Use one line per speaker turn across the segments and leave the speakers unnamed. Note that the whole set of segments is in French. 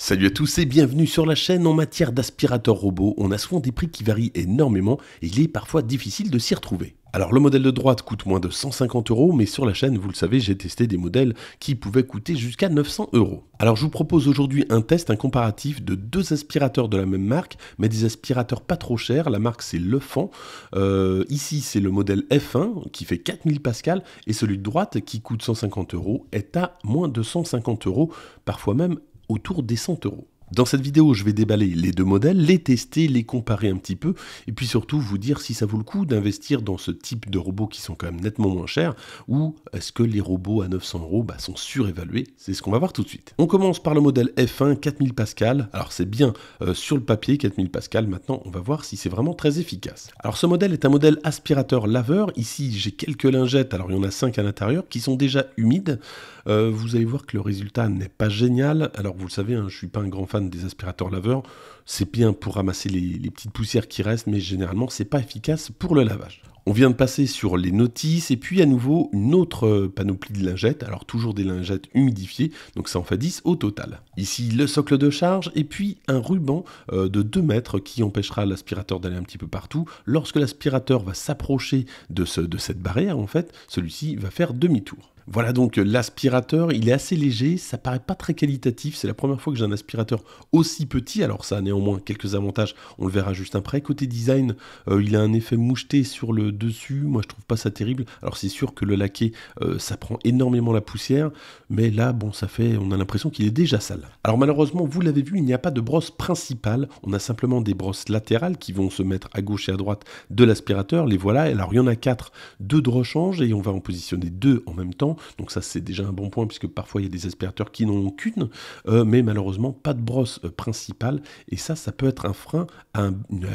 Salut à tous et bienvenue sur la chaîne. En matière d'aspirateur robot, on a souvent des prix qui varient énormément et il est parfois difficile de s'y retrouver. Alors le modèle de droite coûte moins de 150 euros, mais sur la chaîne, vous le savez, j'ai testé des modèles qui pouvaient coûter jusqu'à 900 euros. Alors je vous propose aujourd'hui un test, un comparatif de deux aspirateurs de la même marque, mais des aspirateurs pas trop chers. La marque c'est Lefan. Euh, ici c'est le modèle F1 qui fait 4000 pascal et celui de droite qui coûte 150 euros est à moins de 150 euros, parfois même autour des 100 euros. Dans cette vidéo, je vais déballer les deux modèles, les tester, les comparer un petit peu, et puis surtout vous dire si ça vaut le coup d'investir dans ce type de robots qui sont quand même nettement moins chers, ou est-ce que les robots à 900 euros bah, sont surévalués C'est ce qu'on va voir tout de suite. On commence par le modèle F1 4000 Pascal. Alors c'est bien euh, sur le papier 4000 Pascal, maintenant on va voir si c'est vraiment très efficace. Alors ce modèle est un modèle aspirateur laveur. Ici j'ai quelques lingettes, alors il y en a 5 à l'intérieur, qui sont déjà humides. Euh, vous allez voir que le résultat n'est pas génial. Alors vous le savez, hein, je ne suis pas un grand fan des aspirateurs laveurs. C'est bien pour ramasser les, petites poussières qui restent, mais généralement c'est pas efficace pour le lavage. On vient de passer sur les notices et puis à nouveau une autre euh, panoplie de lingettes, alors toujours des lingettes humidifiées, donc ça en fait 10 au total. Ici le socle de charge et puis un ruban euh, de 2 mètres qui empêchera l'aspirateur d'aller un petit peu partout. Lorsque l'aspirateur va s'approcher de cette barrière en fait, celui-ci va faire demi-tour. Voilà donc l'aspirateur, il est assez léger, ça paraît pas très qualitatif, c'est la première fois que j'ai un aspirateur aussi petit, alors ça a néanmoins quelques avantages, on le verra juste après. Côté design, euh, il a un effet moucheté sur le dessus, moi je trouve pas ça terrible, alors c'est sûr que le laqué, euh, ça prend énormément la poussière, mais là, bon, ça fait, on a l'impression qu'il est déjà sale. Alors malheureusement, vous l'avez vu, il n'y a pas de brosse principale, on a simplement des brosses latérales qui vont se mettre à gauche et à droite de l'aspirateur, les voilà, alors il y en a quatre, deux de rechange, et on va en positionner deux en même temps, donc ça c'est déjà un bon point puisque parfois il y a des aspirateurs qui n'ont aucune qu'une, euh, mais malheureusement pas de brosse euh, principale, et ça ça peut être un frein à,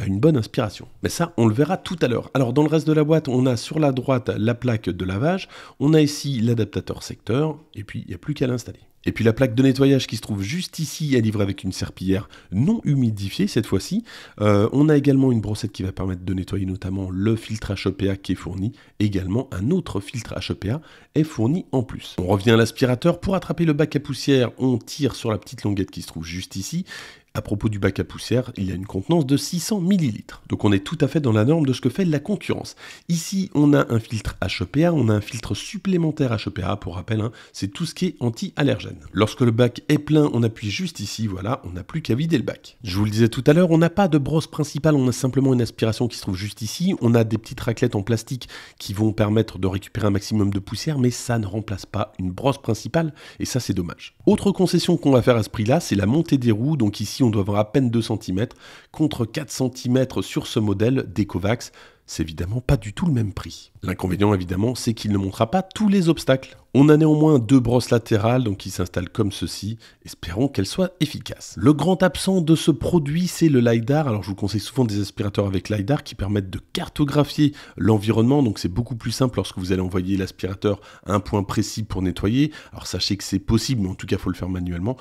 une bonne inspiration. Mais ça on le verra tout à l'heure. Alors dans le reste de la boîte, on a sur la droite la plaque de lavage, on a ici l'adaptateur secteur, et puis il n'y a plus qu'à l'installer. Et puis la plaque de nettoyage qui se trouve juste ici est livrée avec une serpillière non humidifiée cette fois-ci. Euh, on a également une brossette qui va permettre de nettoyer notamment le filtre HEPA qui est fourni. Également un autre filtre HEPA est fourni en plus. On revient à l'aspirateur. Pour attraper le bac à poussière, on tire sur la petite longuette qui se trouve juste ici. À propos du bac à poussière, il a une contenance de 600 ml. Donc on est tout à fait dans la norme de ce que fait la concurrence. Ici, on a un filtre HEPA, on a un filtre supplémentaire HEPA, pour rappel, hein. c'est tout ce qui est anti-allergène. Lorsque le bac est plein, on appuie juste ici, voilà, on n'a plus qu'à vider le bac. Je vous le disais tout à l'heure, on n'a pas de brosse principale, on a simplement une aspiration qui se trouve juste ici, on a des petites raclettes en plastique qui vont permettre de récupérer un maximum de poussière, mais ça ne remplace pas une brosse principale, et ça c'est dommage. Autre concession qu'on va faire à ce prix-là, c'est la montée des roues, donc ici on doit avoir à peine 2 cm contre 4 cm sur ce modèle d'Ecovax. C'est évidemment pas du tout le même prix. L'inconvénient évidemment, c'est qu'il ne montrera pas tous les obstacles. On a néanmoins deux brosses latérales donc qui s'installent comme ceci, espérons qu'elles soient efficaces. Le grand absent de ce produit, c'est le LiDAR. Alors je vous conseille souvent des aspirateurs avec LiDAR qui permettent de cartographier l'environnement, donc c'est beaucoup plus simple lorsque vous allez envoyer l'aspirateur à un point précis pour nettoyer. Alors sachez que c'est possible, mais en tout cas il faut le faire manuellement.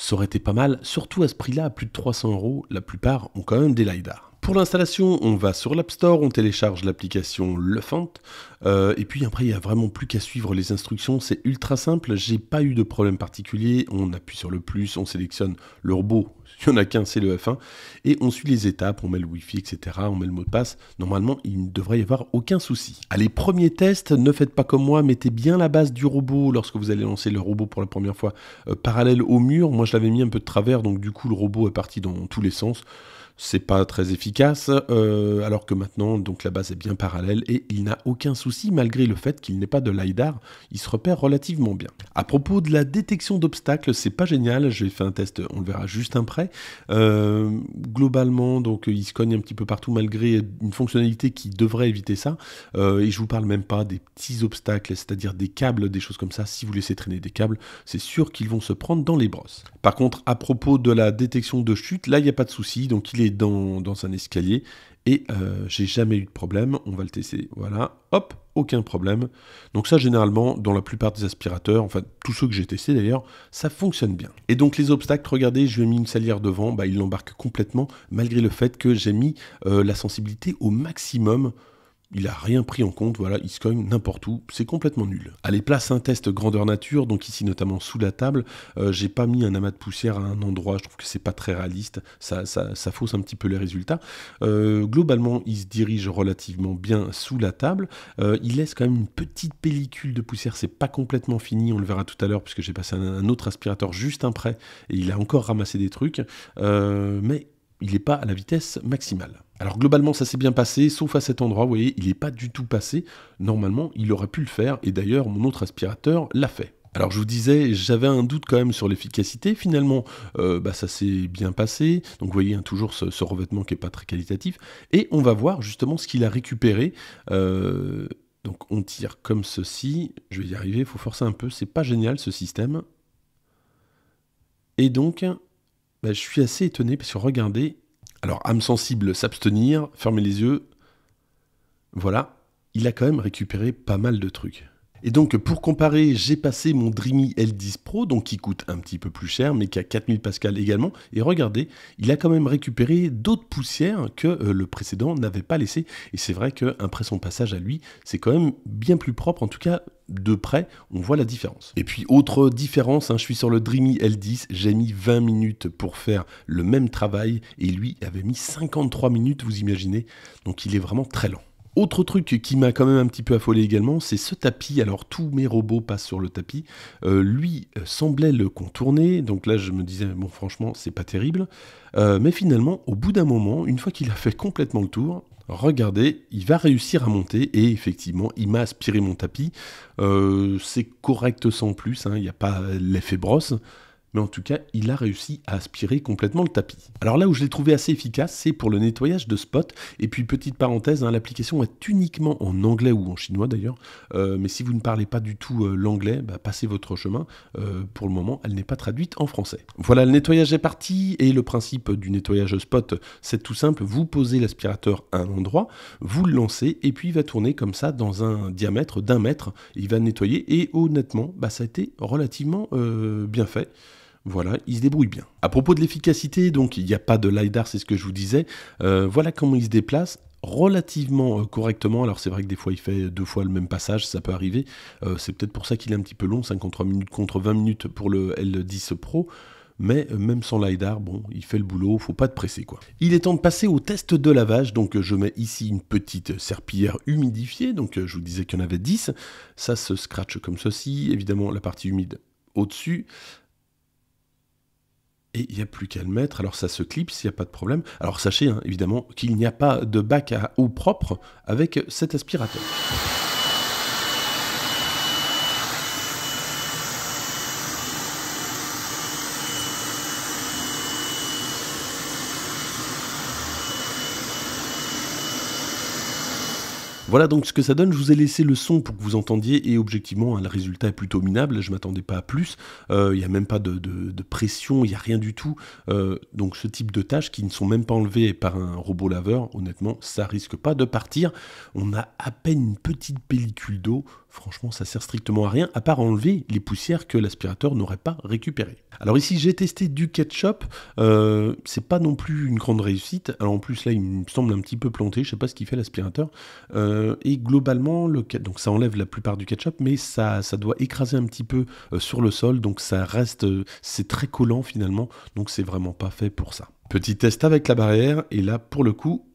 Ça aurait été pas mal, surtout à ce prix-là, à plus de 300 euros, la plupart ont quand même des LiDAR. Pour l'installation, on va sur l'App Store, on télécharge l'application Lefant, euh, et puis après, il n'y a vraiment plus qu'à suivre les instructions, c'est ultra simple, j'ai pas eu de problème particulier, on appuie sur le plus, on sélectionne le robot il n'y en a qu'un, c'est le F1. Et on suit les étapes, on met le Wi-Fi, etc., on met le mot de passe. Normalement, il ne devrait y avoir aucun souci. Allez, premier test, ne faites pas comme moi, mettez bien la base du robot lorsque vous allez lancer le robot pour la première fois euh, parallèle au mur. Moi, je l'avais mis un peu de travers, donc du coup, le robot est parti dans tous les sens c'est pas très efficace, euh, alors que maintenant donc la base est bien parallèle et il n'a aucun souci malgré le fait qu'il n'est pas de LiDAR, il se repère relativement bien. À propos de la détection d'obstacles, c'est pas génial, j'ai fait un test, on le verra juste après. Euh, globalement, donc il se cogne un petit peu partout malgré une fonctionnalité qui devrait éviter ça, euh, et je vous parle même pas des petits obstacles, c'est-à-dire des câbles, des choses comme ça, si vous laissez traîner des câbles, c'est sûr qu'ils vont se prendre dans les brosses. Par contre, à propos de la détection de chute, là il n'y a pas de souci, donc il est dans, un escalier. Et euh, j'ai jamais eu de problème. On va le tester. Voilà. Hop, aucun problème. Donc ça, généralement, dans la plupart des aspirateurs, enfin tous ceux que j'ai testé d'ailleurs, ça fonctionne bien. Et donc les obstacles, regardez, je lui ai mis une salière devant, bah, il l'embarque complètement, malgré le fait que j'ai mis euh, la sensibilité au maximum il a rien pris en compte, voilà, il se n'importe où, c'est complètement nul. Allez, place un test grandeur nature, donc ici notamment sous la table, euh, j'ai pas mis un amas de poussière à un endroit, je trouve que c'est pas très réaliste, ça, ça, fausse un petit peu les résultats. Euh, globalement, il se dirige relativement bien sous la table, euh, il laisse quand même une petite pellicule de poussière, c'est pas complètement fini, on le verra tout à l'heure, puisque j'ai passé un, un, autre aspirateur juste après, et il a encore ramassé des trucs, mais il n'est pas à la vitesse maximale. Alors globalement ça s'est bien passé, sauf à cet endroit, vous voyez, il n'est pas du tout passé. Normalement il aurait pu le faire, et d'ailleurs mon autre aspirateur l'a fait. Alors je vous disais, j'avais un doute quand même sur l'efficacité. Finalement, euh, bah, ça s'est bien passé. Donc vous voyez hein, toujours ce, revêtement qui n'est pas très qualitatif. Et on va voir justement ce qu'il a récupéré. Euh, donc on tire comme ceci. Je vais y arriver, il faut forcer un peu. C'est pas génial ce système. Et donc, bah, je suis assez étonné parce que regardez, alors âme sensible, s'abstenir, fermer les yeux, voilà, il a quand même récupéré pas mal de trucs. Et donc pour comparer, j'ai passé mon Dreamy L10 Pro, donc qui coûte un petit peu plus cher, mais qui a 4000 pascal également, et regardez, il a quand même récupéré d'autres poussières que euh, le précédent n'avait pas laissé, et c'est vrai qu'après son passage à lui, c'est quand même bien plus propre, en tout cas de près, on voit la différence. Et puis autre différence, hein, je suis sur le Dreamy L10, j'ai mis 20 minutes pour faire le même travail et lui avait mis 53 minutes, vous imaginez, donc il est vraiment très lent. Autre truc qui m'a quand même un petit peu affolé également, c'est ce tapis. Alors tous mes robots passent sur le tapis. Euh, lui euh, semblait le contourner, donc là je me disais bon franchement c'est pas terrible. Euh, mais finalement au bout d'un moment, une fois qu'il a fait complètement le tour, regardez, il va réussir à monter et effectivement, il m'a aspiré mon tapis. Euh, c'est correct sans plus, hein, il n'y a pas l'effet brosse en tout cas, il a réussi à aspirer complètement le tapis. Alors là où je l'ai trouvé assez efficace, c'est pour le nettoyage de spot. Et puis, petite parenthèse, hein, l'application est uniquement en anglais ou en chinois d'ailleurs, euh, mais si vous ne parlez pas du tout euh, l'anglais, bah, passez votre chemin. Euh, pour le moment, elle n'est pas traduite en français. Voilà, le nettoyage est parti, et le principe du nettoyage spot, c'est tout simple, vous posez l'aspirateur à un endroit, vous le lancez, et puis il va tourner comme ça dans un diamètre d'un mètre, il va nettoyer, et honnêtement, bah, ça a été relativement bien fait. Voilà, il se débrouille bien. À propos de l'efficacité, donc il n'y a pas de LiDAR, c'est ce que je vous disais. Euh, voilà comment il se déplace relativement euh, correctement. Alors c'est vrai que des fois il fait deux fois le même passage, ça peut arriver. Euh, c'est peut-être pour ça qu'il est un petit peu long, 53 minutes contre 20 minutes pour le L10 Pro. Mais même sans LiDAR, bon, il fait le boulot, faut pas te presser quoi. Il est temps de passer au test de lavage, donc je mets ici une petite serpillière humidifiée, donc je vous disais qu'il y en avait 10, ça se scratch comme ceci, évidemment la partie humide au-dessus, et il n'y a plus qu'à le mettre. Alors ça se clipse, il n'y a pas de problème. Alors sachez hein, évidemment qu'il n'y a pas de bac à eau propre avec cet aspirateur. Voilà donc ce que ça donne. Je vous ai laissé le son pour que vous entendiez et objectivement, hein, le résultat est plutôt minable. Je m'attendais pas à plus. Euh, il n'y a même pas de, pression, il n'y a rien du tout. Euh, donc ce type de tâches qui ne sont même pas enlevées par un robot laveur, honnêtement, ça risque pas de partir. On a à peine une petite pellicule d'eau franchement, ça sert strictement à rien, à part enlever les poussières que l'aspirateur n'aurait pas récupérées. Alors ici, j'ai testé du ketchup, euh, c'est pas non plus une grande réussite. Alors en plus, là, il me semble un petit peu planté, je sais pas ce qu'il fait l'aspirateur. Euh, et globalement, le, donc ça enlève la plupart du ketchup, mais ça, ça doit écraser un petit peu euh, sur le sol, donc ça reste, c'est très collant finalement, donc c'est vraiment pas fait pour ça. Petit test avec la barrière, et là, pour le coup,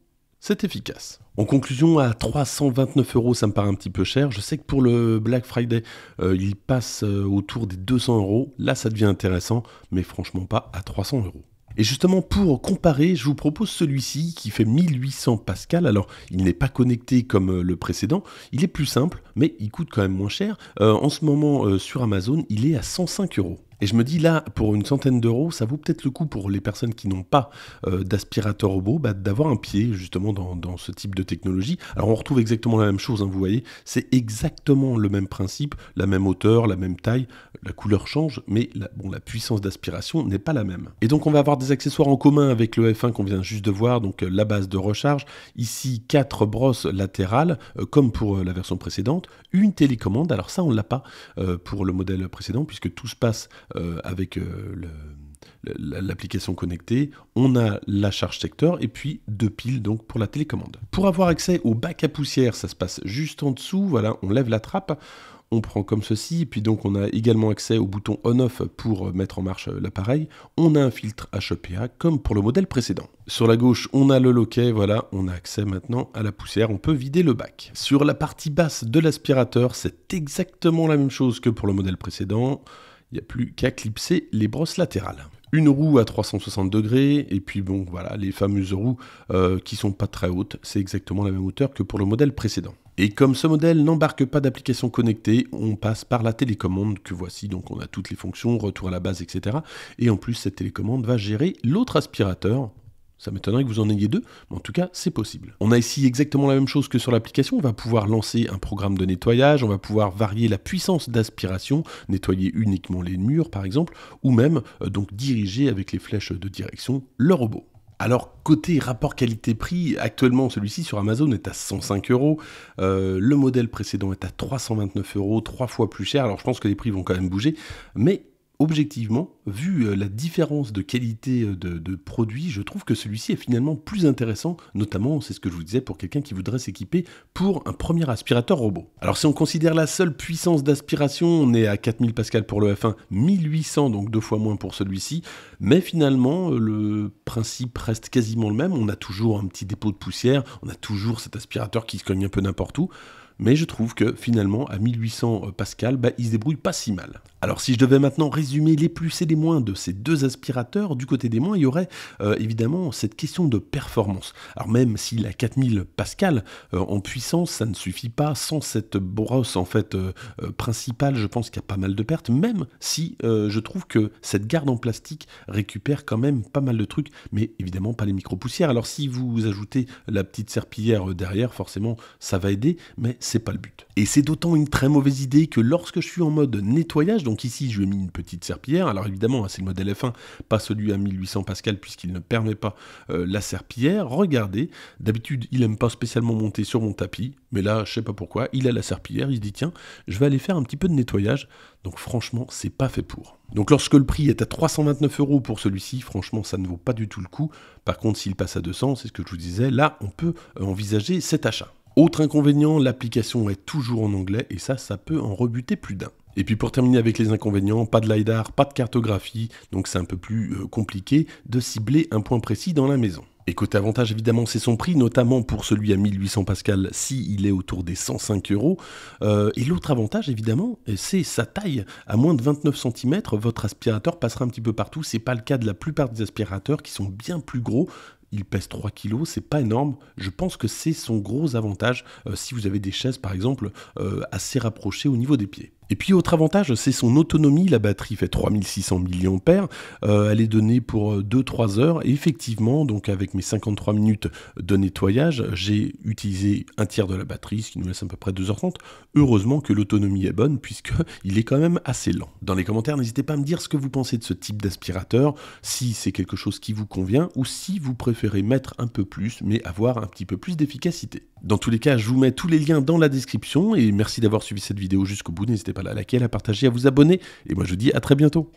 c'est efficace. En conclusion, à 329 euros, ça me paraît un petit peu cher. Je sais que pour le Black Friday, euh, il passe euh, autour des 200 euros. Là, ça devient intéressant, mais franchement pas à 300 euros. Et justement, pour comparer, je vous propose celui-ci qui fait 1800 Pascal. Alors, il n'est pas connecté comme euh, le précédent. Il est plus simple, mais il coûte quand même moins cher. en ce moment, sur Amazon, il est à 105 euros. Et je me dis là, pour une centaine d'euros, ça vaut peut-être le coup pour les personnes qui n'ont pas euh, d'aspirateur robot bah, d'avoir un pied justement dans, ce type de technologie. Alors on retrouve exactement la même chose, hein, vous voyez, c'est exactement le même principe, la même hauteur, la même taille, la couleur change, mais la, bon, la puissance d'aspiration n'est pas la même. Et donc on va avoir des accessoires en commun avec le F1 qu'on vient juste de voir, donc euh, la base de recharge, ici quatre brosses latérales, euh, comme pour la version précédente, une télécommande, alors ça on ne l'a pas pour le modèle précédent, puisque tout se passe euh, avec euh, l'application connectée, on a la charge secteur et puis deux piles donc pour la télécommande. Pour avoir accès au bac à poussière, ça se passe juste en dessous, voilà, on lève la trappe, on prend comme ceci, et puis donc on a également accès au bouton on-off pour euh, mettre en marche l'appareil. On a un filtre HEPA comme pour le modèle précédent. Sur la gauche, on a le loquet, voilà, on a accès maintenant à la poussière, on peut vider le bac. Sur la partie basse de l'aspirateur, c'est exactement la même chose que pour le modèle précédent il n'y a plus qu'à clipser les brosses latérales une roue à 360 degrés, et puis bon, voilà, les fameuses roues euh, qui sont pas très hautes, c'est exactement la même hauteur que pour le modèle précédent. Et comme ce modèle n'embarque pas d'application connectée, on passe par la télécommande que voici, donc on a toutes les fonctions, retour à la base, etc. Et en plus, cette télécommande va gérer l'autre aspirateur, ça m'étonnerait que vous en ayez deux, mais en tout cas, c'est possible. On a ici exactement la même chose que sur l'application. On va pouvoir lancer un programme de nettoyage, on va pouvoir varier la puissance d'aspiration, nettoyer uniquement les murs par exemple, ou même euh, donc diriger avec les flèches de direction le robot. Alors côté rapport qualité-prix, actuellement celui-ci sur Amazon est à 105 euros, euh, le modèle précédent est à 329 euros, trois fois plus cher, alors je pense que les prix vont quand même bouger, mais objectivement, vu euh, la différence de qualité euh, de, produit, je trouve que celui-ci est finalement plus intéressant, notamment, c'est ce que je vous disais, pour quelqu'un qui voudrait s'équiper pour un premier aspirateur robot. Alors si on considère la seule puissance d'aspiration, on est à 4000 pascal pour le F1, 1800, donc deux fois moins pour celui-ci, mais finalement, euh, le principe reste quasiment le même, on a toujours un petit dépôt de poussière, on a toujours cet aspirateur qui se cogne un peu n'importe où, mais je trouve que finalement à 1800 pascal, bah, il se débrouille pas si mal. Alors si je devais maintenant résumer les plus et les moins de ces deux aspirateurs, du côté des moins, il y aurait euh, évidemment cette question de performance. Alors même si la 4000 pascal euh, en puissance, ça ne suffit pas. Sans cette brosse en fait euh, principale, je pense qu'il y a pas mal de pertes, même si je trouve que cette garde en plastique récupère quand même pas mal de trucs, mais évidemment pas les micro-poussières. Alors si vous ajoutez la petite serpillière derrière, forcément ça va aider, mais c'est pas le but. Et c'est d'autant une très mauvaise idée que lorsque je suis en mode nettoyage, donc donc ici, je lui ai mis une petite serpillière. Alors évidemment, hein, c'est le modèle F1, pas celui à 1800 Pascal, puisqu'il ne permet pas euh, la serpillière. Regardez, d'habitude, il n'aime pas spécialement monter sur mon tapis, mais là, je sais pas pourquoi, il a la serpillière, il se dit, tiens, je vais aller faire un petit peu de nettoyage. Donc franchement, c'est pas fait pour. Donc lorsque le prix est à 329 euros pour celui-ci, franchement, ça ne vaut pas du tout le coup. Par contre, s'il passe à 200, c'est ce que je vous disais, là, on peut euh, envisager cet achat. Autre inconvénient, l'application est toujours en anglais et ça, ça peut en rebuter plus d'un. Et puis pour terminer avec les inconvénients, pas de LiDAR, pas de cartographie, donc c'est un peu plus euh, compliqué de cibler un point précis dans la maison. Et côté avantage, évidemment, c'est son prix, notamment pour celui à 1800 Pascal, si il est autour des 105 euros. Euh, et l'autre avantage, évidemment, c'est sa taille. À moins de 29 cm, votre aspirateur passera un petit peu partout. C'est pas le cas de la plupart des aspirateurs qui sont bien plus gros. Il pèse 3 kg, c'est pas énorme. Je pense que c'est son gros avantage euh, si vous avez des chaises, par exemple, assez rapprochées au niveau des pieds. Et puis autre avantage, c'est son autonomie, la batterie fait 3600 mAh, euh, elle est donnée pour 2-3 euh, heures, et effectivement, donc avec mes 53 minutes de nettoyage, j'ai utilisé un tiers de la batterie, ce qui nous laisse à peu près 2h30. Heureusement que l'autonomie est bonne, puisqu'il est quand même assez lent. Dans les commentaires, n'hésitez pas à me dire ce que vous pensez de ce type d'aspirateur, si c'est quelque chose qui vous convient, ou si vous préférez mettre un peu plus, mais avoir un petit peu plus d'efficacité. Dans tous les cas, je vous mets tous les liens dans la description, et merci d'avoir suivi cette vidéo jusqu'au bout, n'hésitez à laquelle à partager, à vous abonner. Et moi, je vous dis à très bientôt.